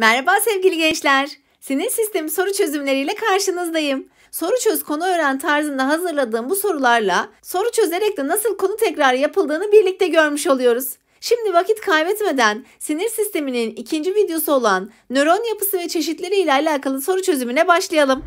Merhaba sevgili gençler. Sinir sistemi soru çözümleriyle karşınızdayım. Soru çöz konu öğren tarzında hazırladığım bu sorularla soru çözerek de nasıl konu tekrar yapıldığını birlikte görmüş oluyoruz. Şimdi vakit kaybetmeden sinir sisteminin ikinci videosu olan nöron yapısı ve çeşitleri ile alakalı soru çözümüne başlayalım.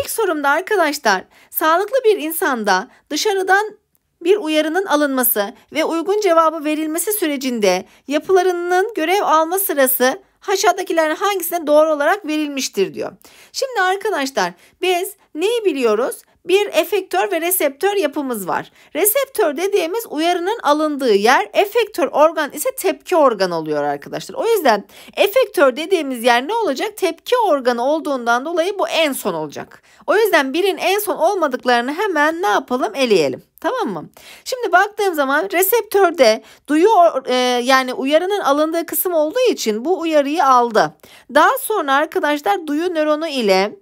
İlk sorumda arkadaşlar sağlıklı bir insanda dışarıdan bir uyarının alınması ve uygun cevabı verilmesi sürecinde yapılarının görev alma sırası aşağıdakilerin hangisine doğru olarak verilmiştir diyor. Şimdi arkadaşlar biz neyi biliyoruz? bir efektör ve reseptör yapımız var. Reseptör dediğimiz uyarının alındığı yer, efektör organ ise tepki organı oluyor arkadaşlar. O yüzden efektör dediğimiz yer ne olacak? Tepki organı olduğundan dolayı bu en son olacak. O yüzden birin en son olmadıklarını hemen ne yapalım? Eleyelim. Tamam mı? Şimdi baktığım zaman reseptörde duyu e, yani uyarının alındığı kısım olduğu için bu uyarıyı aldı. Daha sonra arkadaşlar duyu nöronu ile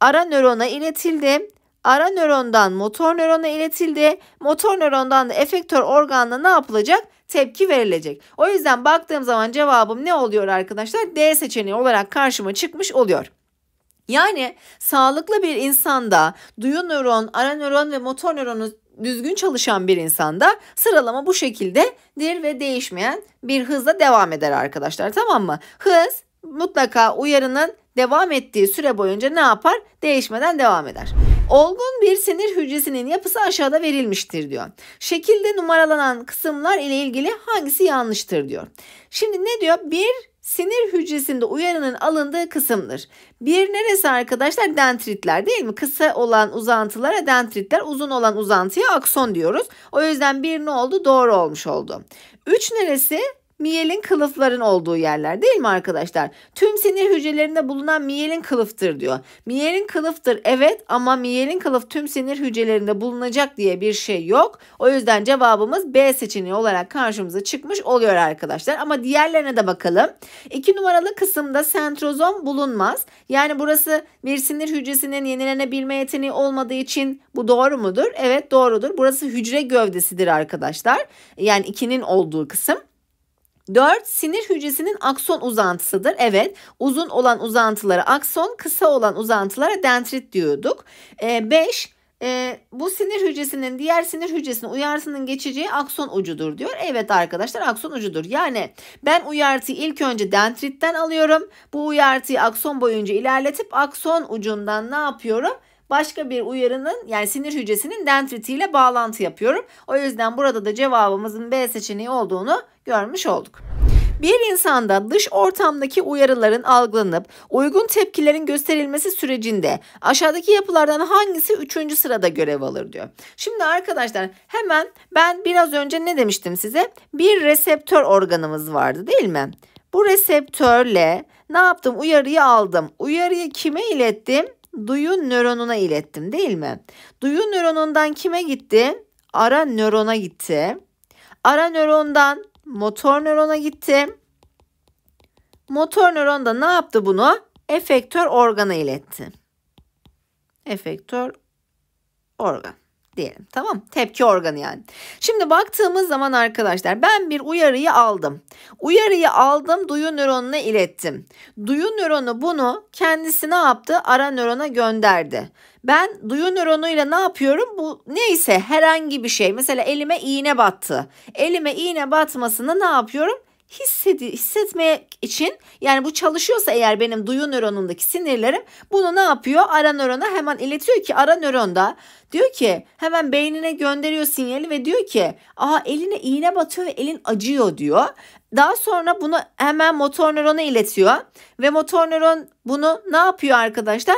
ara nörona iletildi. Ara nörondan motor nörona iletildi. Motor nörondan da efektör organına ne yapılacak? Tepki verilecek. O yüzden baktığım zaman cevabım ne oluyor arkadaşlar? D seçeneği olarak karşıma çıkmış oluyor. Yani sağlıklı bir insanda duyu nöron, ara nöron ve motor nöronu düzgün çalışan bir insanda sıralama bu şekildedir ve değişmeyen bir hızla devam eder arkadaşlar tamam mı? Hız mutlaka uyarının devam ettiği süre boyunca ne yapar? Değişmeden devam eder. Olgun bir sinir hücresinin yapısı aşağıda verilmiştir diyor. Şekilde numaralanan kısımlar ile ilgili hangisi yanlıştır diyor. Şimdi ne diyor? Bir sinir hücresinde uyarının alındığı kısımdır. Bir neresi arkadaşlar? Dendritler değil mi? Kısa olan uzantılara dendritler, uzun olan uzantıya akson diyoruz. O yüzden bir ne oldu? Doğru olmuş oldu. Üç neresi? miyelin kılıfların olduğu yerler değil mi arkadaşlar? Tüm sinir hücrelerinde bulunan miyelin kılıftır diyor. Miyelin kılıftır evet ama miyelin kılıf tüm sinir hücrelerinde bulunacak diye bir şey yok. O yüzden cevabımız B seçeneği olarak karşımıza çıkmış oluyor arkadaşlar. Ama diğerlerine de bakalım. İki numaralı kısımda sentrozom bulunmaz. Yani burası bir sinir hücresinin yenilenebilme yeteneği olmadığı için bu doğru mudur? Evet doğrudur. Burası hücre gövdesidir arkadaşlar. Yani ikinin olduğu kısım. 4. Sinir hücresinin akson uzantısıdır. Evet uzun olan uzantılara akson kısa olan uzantılara dendrit diyorduk. 5. E, ee, e, bu sinir hücresinin diğer sinir hücresinin uyarısının geçeceği akson ucudur diyor. Evet arkadaşlar akson ucudur. Yani ben uyartıyı ilk önce dendritten alıyorum. Bu uyartıyı akson boyunca ilerletip akson ucundan ne yapıyorum? başka bir uyarının yani sinir hücresinin dendritiyle bağlantı yapıyorum. O yüzden burada da cevabımızın B seçeneği olduğunu görmüş olduk. Bir insanda dış ortamdaki uyarıların algılanıp uygun tepkilerin gösterilmesi sürecinde aşağıdaki yapılardan hangisi üçüncü sırada görev alır diyor. Şimdi arkadaşlar hemen ben biraz önce ne demiştim size? Bir reseptör organımız vardı değil mi? Bu reseptörle ne yaptım? Uyarıyı aldım. Uyarıyı kime ilettim? Duyu nöronuna ilettim değil mi? Duyu nöronundan kime gitti? Ara nörona gitti. Ara nörondan motor nörona gitti. Motor nöron da ne yaptı bunu? Efektör organa iletti. Efektör organ diyelim. Tamam tepki organı yani. Şimdi baktığımız zaman arkadaşlar ben bir uyarıyı aldım. Uyarıyı aldım duyu nöronuna ilettim. Duyu nöronu bunu kendisine yaptı? Ara nörona gönderdi. Ben duyu nöronuyla ne yapıyorum? Bu neyse herhangi bir şey. Mesela elime iğne battı. Elime iğne batmasını ne yapıyorum? hissedi hissetmek için yani bu çalışıyorsa eğer benim duyu nöronundaki sinirlerim bunu ne yapıyor? Ara nörona hemen iletiyor ki ara nöronda diyor ki hemen beynine gönderiyor sinyali ve diyor ki aha eline iğne batıyor ve elin acıyor diyor. Daha sonra bunu hemen motor nörona iletiyor ve motor nöron bunu ne yapıyor arkadaşlar?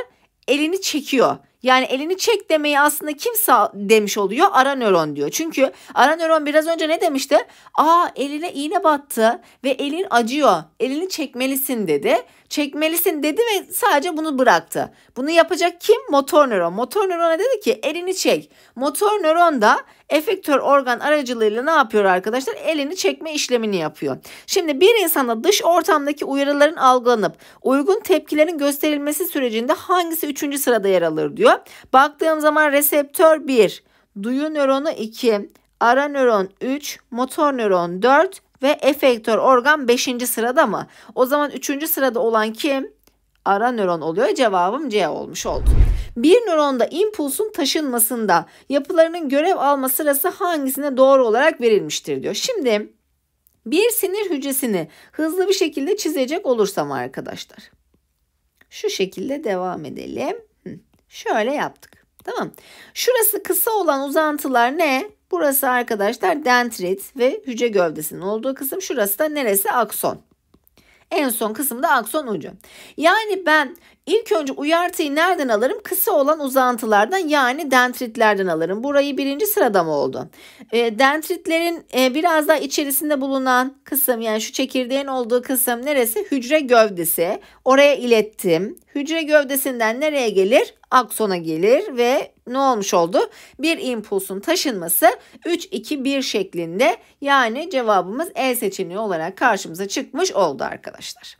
Elini çekiyor yani elini çek demeyi aslında kim demiş oluyor? Ara nöron diyor. Çünkü ara nöron biraz önce ne demişti? Aa eline iğne battı ve elin acıyor. Elini çekmelisin dedi çekmelisin dedi ve sadece bunu bıraktı. Bunu yapacak kim? Motor nöron. Motor nörona dedi ki elini çek. Motor nöron da efektör organ aracılığıyla ne yapıyor arkadaşlar? Elini çekme işlemini yapıyor. Şimdi bir insanda dış ortamdaki uyarıların algılanıp uygun tepkilerin gösterilmesi sürecinde hangisi 3. sırada yer alır diyor. Baktığım zaman reseptör 1, duyu nöronu 2, ara nöron 3, motor nöron 4, ve efektör organ 5. sırada mı? O zaman 3. sırada olan kim? Ara nöron oluyor. Cevabım C olmuş oldu. Bir nöronda impulsun taşınmasında yapılarının görev alma sırası hangisine doğru olarak verilmiştir diyor. Şimdi bir sinir hücresini hızlı bir şekilde çizecek olursam arkadaşlar. Şu şekilde devam edelim. Şöyle yaptık. Tamam. Şurası kısa olan uzantılar ne? Burası arkadaşlar dendrit ve hücre gövdesinin olduğu kısım. Şurası da neresi? Akson. En son kısımda akson ucu. Yani ben ilk önce uyartıyı nereden alırım? Kısa olan uzantılardan yani dendritlerden alırım. Burayı birinci sırada mı oldu? E, dendritlerin e, biraz daha içerisinde bulunan kısım yani şu çekirdeğin olduğu kısım neresi? Hücre gövdesi. Oraya ilettim. Hücre gövdesinden nereye gelir? Aksona gelir ve ne olmuş oldu? Bir impulsun taşınması 3-2-1 şeklinde yani cevabımız E seçeneği olarak karşımıza çıkmış oldu arkadaşlar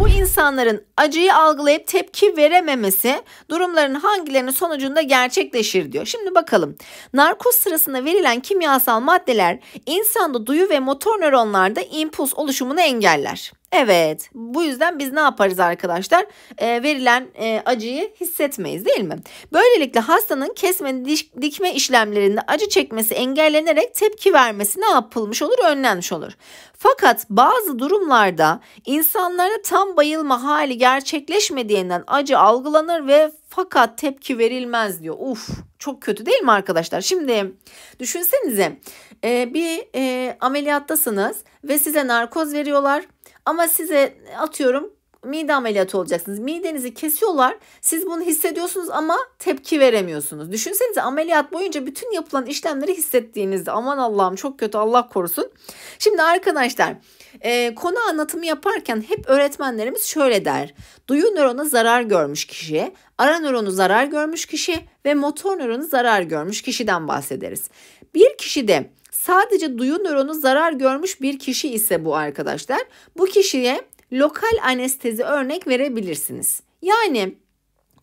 Bu insanların acıyı algılayıp tepki verememesi durumların hangilerinin sonucunda gerçekleşir diyor. Şimdi bakalım. Narkoz sırasında verilen kimyasal maddeler insanda duyu ve motor nöronlarda impuls oluşumunu engeller. Evet bu yüzden biz ne yaparız arkadaşlar e, verilen e, acıyı hissetmeyiz değil mi? Böylelikle hastanın kesme diş dikme işlemlerinde acı çekmesi engellenerek tepki vermesi ne yapılmış olur önlenmiş olur. Fakat bazı durumlarda insanlara tam bayılma hali gerçekleşmediğinden acı algılanır ve fakat tepki verilmez diyor. Uf çok kötü değil mi arkadaşlar? Şimdi düşünsenize e, bir e, ameliyattasınız ve size narkoz veriyorlar ama size atıyorum mide ameliyatı olacaksınız. Midenizi kesiyorlar. Siz bunu hissediyorsunuz ama tepki veremiyorsunuz. Düşünsenize ameliyat boyunca bütün yapılan işlemleri hissettiğinizde aman Allah'ım çok kötü Allah korusun. Şimdi arkadaşlar e, konu anlatımı yaparken hep öğretmenlerimiz şöyle der. Duyu nöronu zarar görmüş kişi, ara nöronu zarar görmüş kişi ve motor nöronu zarar görmüş kişiden bahsederiz. Bir kişi de Sadece duyu nöronu zarar görmüş bir kişi ise bu arkadaşlar. Bu kişiye lokal anestezi örnek verebilirsiniz. Yani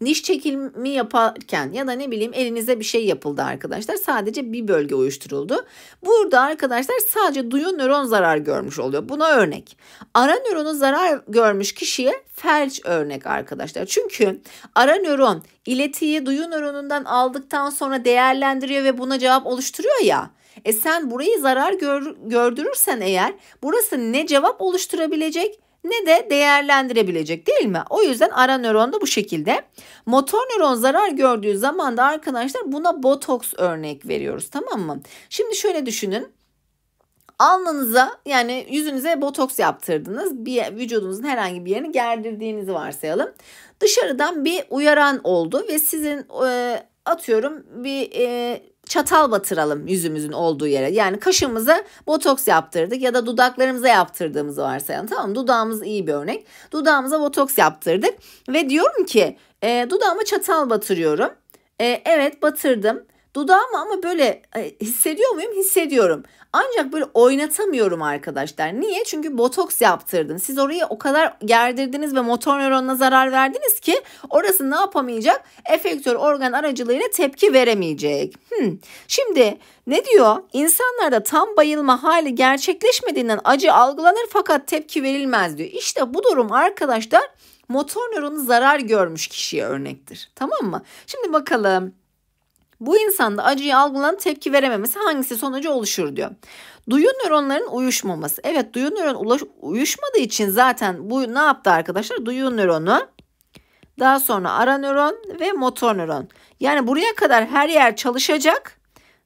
diş çekimi yaparken ya da ne bileyim elinize bir şey yapıldı arkadaşlar. Sadece bir bölge uyuşturuldu. Burada arkadaşlar sadece duyu nöron zarar görmüş oluyor. Buna örnek. Ara nöronu zarar görmüş kişiye felç örnek arkadaşlar. Çünkü ara nöron iletiyi duyu nöronundan aldıktan sonra değerlendiriyor ve buna cevap oluşturuyor ya. E sen burayı zarar gör, gördürürsen eğer burası ne cevap oluşturabilecek ne de değerlendirebilecek değil mi? O yüzden ara nöron da bu şekilde. Motor nöron zarar gördüğü zaman da arkadaşlar buna botoks örnek veriyoruz tamam mı? Şimdi şöyle düşünün. Alnınıza yani yüzünüze botoks yaptırdınız. Bir vücudunuzun herhangi bir yerini gerdirdiğinizi varsayalım. Dışarıdan bir uyaran oldu ve sizin e, atıyorum bir e, çatal batıralım yüzümüzün olduğu yere. Yani kaşımıza botoks yaptırdık ya da dudaklarımıza yaptırdığımızı varsayalım. Tamam Dudağımız iyi bir örnek. Dudağımıza botoks yaptırdık ve diyorum ki e, dudağıma çatal batırıyorum. E, evet batırdım. Dudağımı ama böyle e, hissediyor muyum? Hissediyorum. Ancak böyle oynatamıyorum arkadaşlar. Niye? Çünkü botoks yaptırdım. Siz orayı o kadar gerdirdiniz ve motor nöronuna zarar verdiniz ki orası ne yapamayacak? Efektör organ aracılığıyla tepki veremeyecek. Hmm. Şimdi ne diyor? İnsanlarda tam bayılma hali gerçekleşmediğinden acı algılanır fakat tepki verilmez diyor. İşte bu durum arkadaşlar motor nöronu zarar görmüş kişiye örnektir. Tamam mı? Şimdi bakalım. Bu insanda acıyı algılan tepki verememesi hangisi sonucu oluşur diyor. Duyu nöronların uyuşmaması. Evet duyu nöron ulaş, uyuşmadığı için zaten bu ne yaptı arkadaşlar? Duyu nöronu daha sonra ara nöron ve motor nöron. Yani buraya kadar her yer çalışacak.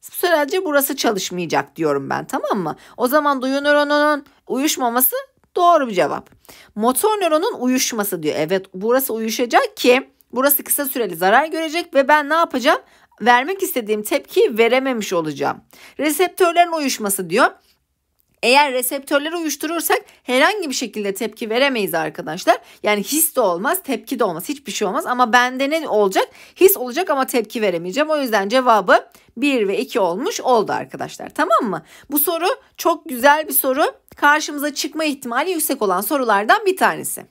Sadece burası çalışmayacak diyorum ben tamam mı? O zaman duyu nöronunun uyuşmaması doğru bir cevap. Motor nöronun uyuşması diyor. Evet burası uyuşacak ki burası kısa süreli zarar görecek ve ben ne yapacağım? vermek istediğim tepkiyi verememiş olacağım. Reseptörlerin uyuşması diyor. Eğer reseptörleri uyuşturursak herhangi bir şekilde tepki veremeyiz arkadaşlar. Yani his de olmaz, tepki de olmaz, hiçbir şey olmaz. Ama bende ne olacak? His olacak ama tepki veremeyeceğim. O yüzden cevabı 1 ve 2 olmuş oldu arkadaşlar. Tamam mı? Bu soru çok güzel bir soru. Karşımıza çıkma ihtimali yüksek olan sorulardan bir tanesi.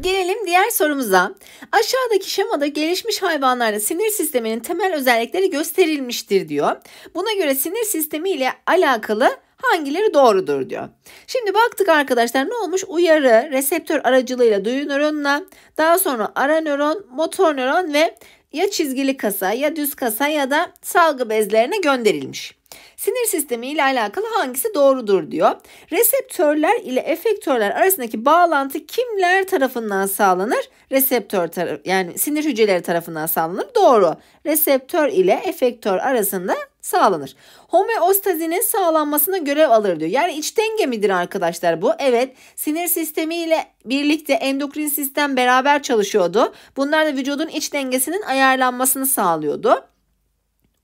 Gelelim diğer sorumuza. Aşağıdaki şemada gelişmiş hayvanlarda sinir sisteminin temel özellikleri gösterilmiştir diyor. Buna göre sinir sistemi ile alakalı hangileri doğrudur diyor. Şimdi baktık arkadaşlar ne olmuş? Uyarı reseptör aracılığıyla duyu nöronuna, daha sonra ara nöron, motor nöron ve ya çizgili kasa ya düz kasa ya da salgı bezlerine gönderilmiş. Sinir sistemi ile alakalı hangisi doğrudur diyor. Reseptörler ile efektörler arasındaki bağlantı kimler tarafından sağlanır? Reseptör taraf yani sinir hücreleri tarafından sağlanır. Doğru. Reseptör ile efektör arasında sağlanır. Homeostazinin sağlanmasına görev alır diyor. Yani iç denge midir arkadaşlar bu? Evet sinir sistemi ile birlikte endokrin sistem beraber çalışıyordu. Bunlar da vücudun iç dengesinin ayarlanmasını sağlıyordu.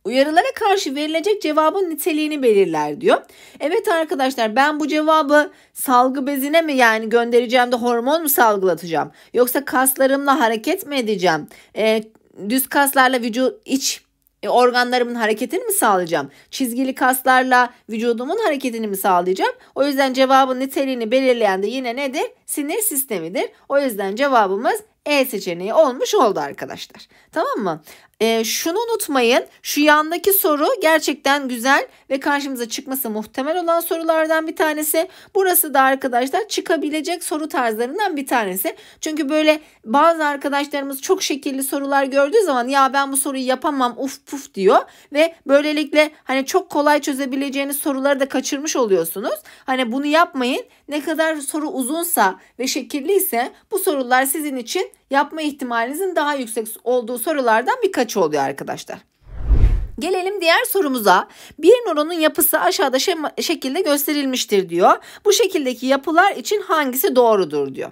Uyarılara karşı verilecek cevabın niteliğini belirler diyor. Evet arkadaşlar ben bu cevabı salgı bezine mi yani göndereceğim de hormon mu salgılatacağım? Yoksa kaslarımla hareket mi edeceğim? E, düz kaslarla vücut iç e, organlarımın hareketini mi sağlayacağım? Çizgili kaslarla vücudumun hareketini mi sağlayacağım? O yüzden cevabın niteliğini belirleyen de yine nedir? Sinir sistemidir. O yüzden cevabımız E seçeneği olmuş oldu arkadaşlar. Tamam mı? e, şunu unutmayın şu yandaki soru gerçekten güzel ve karşımıza çıkması muhtemel olan sorulardan bir tanesi. Burası da arkadaşlar çıkabilecek soru tarzlarından bir tanesi. Çünkü böyle bazı arkadaşlarımız çok şekilli sorular gördüğü zaman ya ben bu soruyu yapamam uf puf diyor ve böylelikle hani çok kolay çözebileceğiniz soruları da kaçırmış oluyorsunuz. Hani bunu yapmayın ne kadar soru uzunsa ve şekilliyse bu sorular sizin için yapma ihtimalinizin daha yüksek olduğu sorulardan birkaçı oluyor arkadaşlar. Gelelim diğer sorumuza. Bir nöronun yapısı aşağıda şekilde gösterilmiştir diyor. Bu şekildeki yapılar için hangisi doğrudur diyor.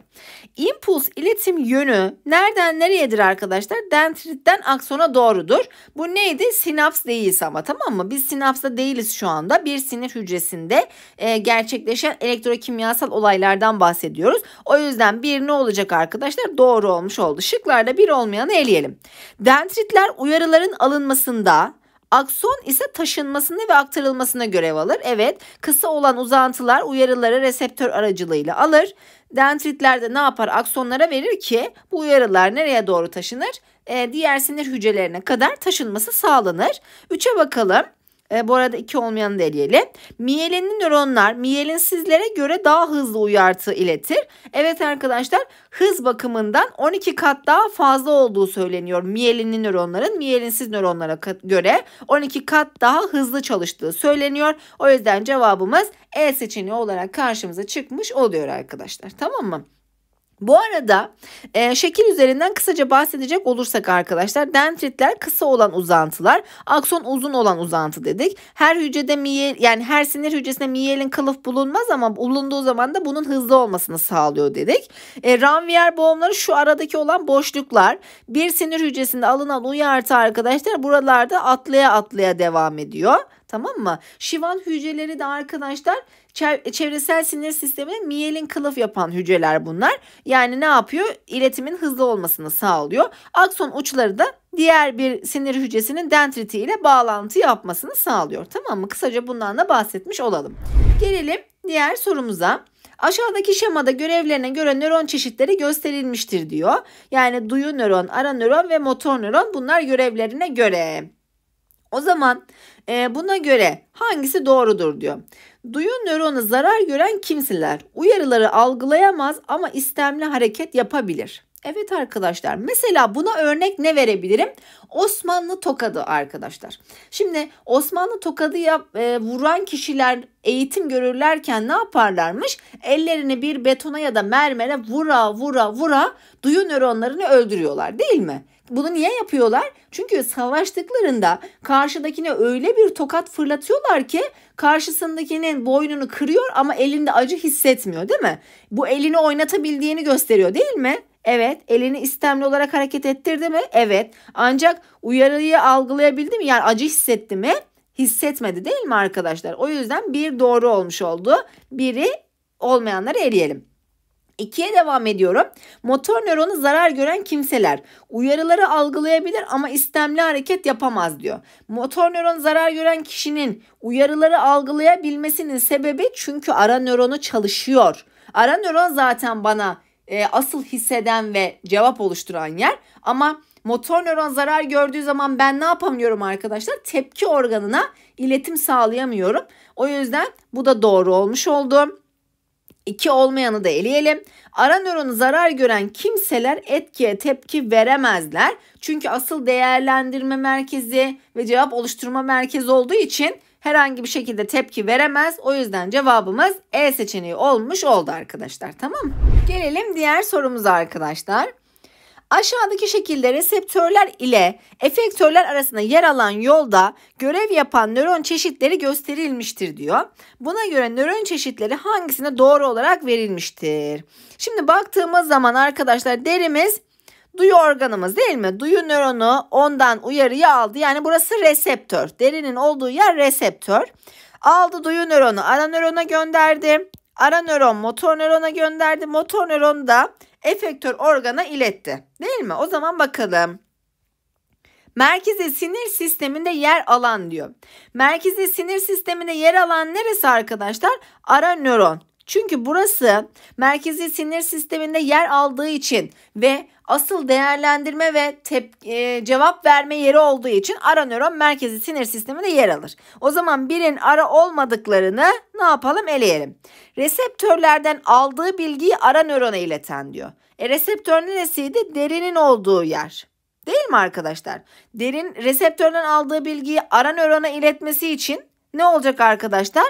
İmpuls iletim yönü nereden nereyedir arkadaşlar? Dendritten aksona doğrudur. Bu neydi? Sinaps değiliz ama tamam mı? Biz sinapsta değiliz şu anda. Bir sinir hücresinde e, gerçekleşen elektrokimyasal olaylardan bahsediyoruz. O yüzden bir ne olacak arkadaşlar? Doğru olmuş oldu. Şıklarda bir olmayanı eleyelim. Dendritler uyarıların alınmasında Akson ise taşınmasını ve aktarılmasına görev alır. Evet kısa olan uzantılar uyarıları reseptör aracılığıyla alır. Dendritler de ne yapar? Aksonlara verir ki bu uyarılar nereye doğru taşınır? E, diğer sinir hücrelerine kadar taşınması sağlanır. Üçe bakalım. E, bu arada iki olmayanı da eleyelim. Miyelinli nöronlar sizlere göre daha hızlı uyartı iletir. Evet arkadaşlar hız bakımından 12 kat daha fazla olduğu söyleniyor. Miyelinli nöronların miyelinsiz nöronlara göre 12 kat daha hızlı çalıştığı söyleniyor. O yüzden cevabımız E seçeneği olarak karşımıza çıkmış oluyor arkadaşlar. Tamam mı? Bu arada e, şekil üzerinden kısaca bahsedecek olursak arkadaşlar dendritler kısa olan uzantılar, akson uzun olan uzantı dedik. Her hücrede miyel yani her sinir hücresinde miyelin kılıf bulunmaz ama bulunduğu zaman da bunun hızlı olmasını sağlıyor dedik. E, Ranvier boğumları şu aradaki olan boşluklar. Bir sinir hücresinde alınan uyarı arkadaşlar buralarda atlaya atlaya devam ediyor. Tamam mı? Şivan hücreleri de arkadaşlar Çevresel sinir sistemi miyelin kılıf yapan hücreler bunlar. Yani ne yapıyor? İletimin hızlı olmasını sağlıyor. Akson uçları da diğer bir sinir hücresinin dendriti ile bağlantı yapmasını sağlıyor. Tamam mı? Kısaca bundan da bahsetmiş olalım. Gelelim diğer sorumuza. Aşağıdaki şemada görevlerine göre nöron çeşitleri gösterilmiştir diyor. Yani duyu nöron, ara nöron ve motor nöron bunlar görevlerine göre. O zaman e, buna göre hangisi doğrudur diyor. Duyu nöronu zarar gören kimseler uyarıları algılayamaz ama istemli hareket yapabilir. Evet arkadaşlar mesela buna örnek ne verebilirim? Osmanlı tokadı arkadaşlar. Şimdi Osmanlı tokadı yap, e, vuran kişiler eğitim görürlerken ne yaparlarmış? Ellerini bir betona ya da mermere vura vura vura duyu nöronlarını öldürüyorlar değil mi? Bunu niye yapıyorlar? Çünkü savaştıklarında karşıdakine öyle bir tokat fırlatıyorlar ki karşısındakinin boynunu kırıyor ama elinde acı hissetmiyor değil mi? Bu elini oynatabildiğini gösteriyor değil mi? Evet. Elini istemli olarak hareket ettirdi mi? Evet. Ancak uyarıyı algılayabildi mi? Yani acı hissetti mi? Hissetmedi değil mi arkadaşlar? O yüzden bir doğru olmuş oldu. Biri olmayanları eleyelim. İkiye devam ediyorum. Motor nöronu zarar gören kimseler uyarıları algılayabilir ama istemli hareket yapamaz diyor. Motor nöron zarar gören kişinin uyarıları algılayabilmesinin sebebi çünkü ara nöronu çalışıyor. Ara nöron zaten bana e, asıl hisseden ve cevap oluşturan yer ama motor nöron zarar gördüğü zaman ben ne yapamıyorum arkadaşlar? Tepki organına iletim sağlayamıyorum. O yüzden bu da doğru olmuş oldu. 2 olmayanı da eleyelim. Ara nöronu zarar gören kimseler etkiye tepki veremezler. Çünkü asıl değerlendirme merkezi ve cevap oluşturma merkezi olduğu için herhangi bir şekilde tepki veremez. O yüzden cevabımız E seçeneği olmuş oldu arkadaşlar. Tamam mı? Gelelim diğer sorumuza arkadaşlar. Aşağıdaki şekilde reseptörler ile efektörler arasında yer alan yolda görev yapan nöron çeşitleri gösterilmiştir diyor. Buna göre nöron çeşitleri hangisine doğru olarak verilmiştir? Şimdi baktığımız zaman arkadaşlar derimiz duyu organımız değil mi? Duyu nöronu ondan uyarıyı aldı. Yani burası reseptör. Derinin olduğu yer reseptör. Aldı duyu nöronu ana nörona gönderdi. Ara nöron motor nörona gönderdi. Motor nöron da efektör organa iletti. Değil mi? O zaman bakalım. Merkezi sinir sisteminde yer alan diyor. Merkezi sinir sisteminde yer alan neresi arkadaşlar? Ara nöron. Çünkü burası merkezi sinir sisteminde yer aldığı için ve asıl değerlendirme ve tep- e, cevap verme yeri olduğu için ara nöron merkezi sinir sisteminde yer alır. O zaman birin ara olmadıklarını ne yapalım eleyelim. Reseptörlerden aldığı bilgiyi ara nörona ileten diyor. E reseptör neresiydi? Derinin olduğu yer. Değil mi arkadaşlar? Derin reseptörden aldığı bilgiyi ara nörona iletmesi için ne olacak arkadaşlar?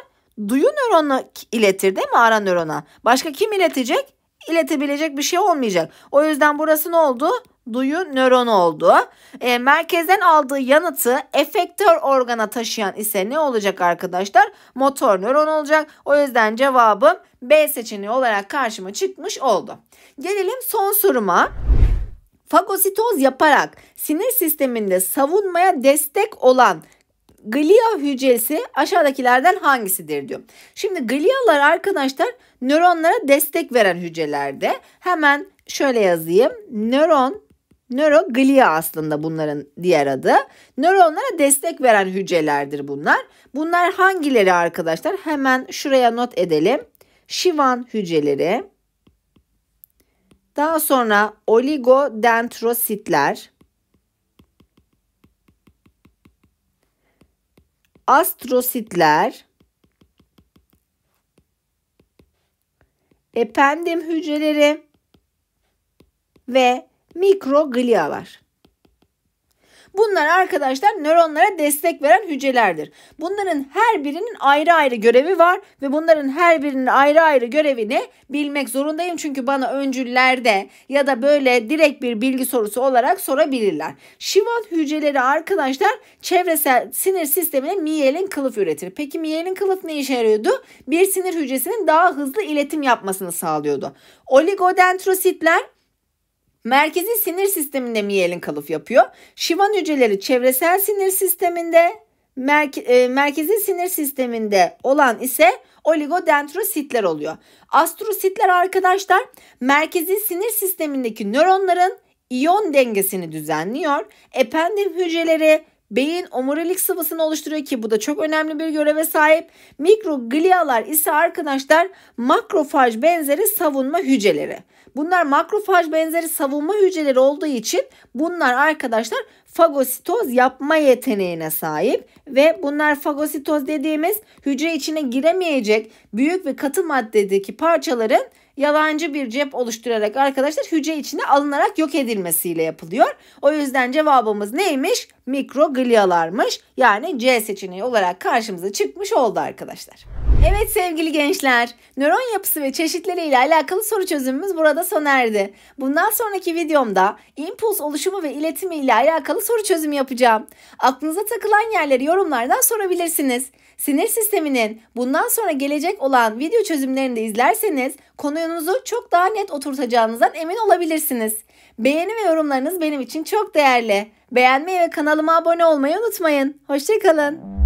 Duyu nöronu iletir değil mi ara nörona? Başka kim iletecek? iletebilecek bir şey olmayacak. O yüzden burası ne oldu? duyu nöronu oldu. E, merkezden aldığı yanıtı efektör organa taşıyan ise ne olacak arkadaşlar? Motor nöron olacak. O yüzden cevabım B seçeneği olarak karşıma çıkmış oldu. Gelelim son soruma. Fagositoz yaparak sinir sisteminde savunmaya destek olan glia hücresi aşağıdakilerden hangisidir diyor. Şimdi glialar arkadaşlar nöronlara destek veren hücrelerde. Hemen şöyle yazayım. Nöron Nöroglia aslında bunların diğer adı. Nöronlara destek veren hücrelerdir bunlar. Bunlar hangileri arkadaşlar? Hemen şuraya not edelim. Şivan hücreleri. Daha sonra oligodendrositler. astrositler ependim hücreleri ve mikroglialar. Bunlar arkadaşlar nöronlara destek veren hücrelerdir. Bunların her birinin ayrı ayrı görevi var ve bunların her birinin ayrı ayrı görevini bilmek zorundayım. Çünkü bana öncüllerde ya da böyle direkt bir bilgi sorusu olarak sorabilirler. Şivan hücreleri arkadaşlar çevresel sinir sistemine miyelin kılıf üretir. Peki miyelin kılıf ne işe yarıyordu? Bir sinir hücresinin daha hızlı iletim yapmasını sağlıyordu. Oligodendrositler Merkezi sinir sisteminde miyelin kalıf yapıyor. Şivan hücreleri çevresel sinir sisteminde, merke, e, merkezi sinir sisteminde olan ise oligodendrositler oluyor. Astrositler arkadaşlar merkezi sinir sistemindeki nöronların iyon dengesini düzenliyor. Ependim hücreleri Beyin omurilik sıvısını oluşturuyor ki bu da çok önemli bir göreve sahip. Mikroglialar ise arkadaşlar makrofaj benzeri savunma hücreleri. Bunlar makrofaj benzeri savunma hücreleri olduğu için bunlar arkadaşlar fagositoz yapma yeteneğine sahip ve bunlar fagositoz dediğimiz hücre içine giremeyecek büyük ve katı maddedeki parçaların yalancı bir cep oluşturarak arkadaşlar hücre içine alınarak yok edilmesiyle yapılıyor. O yüzden cevabımız neymiş? Mikroglialarmış. Yani C seçeneği olarak karşımıza çıkmış oldu arkadaşlar. Evet sevgili gençler, nöron yapısı ve çeşitleriyle alakalı soru çözümümüz burada sona erdi. Bundan sonraki videomda impuls oluşumu ve iletimi ile alakalı soru çözümü yapacağım. Aklınıza takılan yerleri yorumlardan sorabilirsiniz. Sinir sisteminin bundan sonra gelecek olan video çözümlerini de izlerseniz konunuzu çok daha net oturtacağınızdan emin olabilirsiniz. Beğeni ve yorumlarınız benim için çok değerli. Beğenmeyi ve kanalıma abone olmayı unutmayın. Hoşçakalın.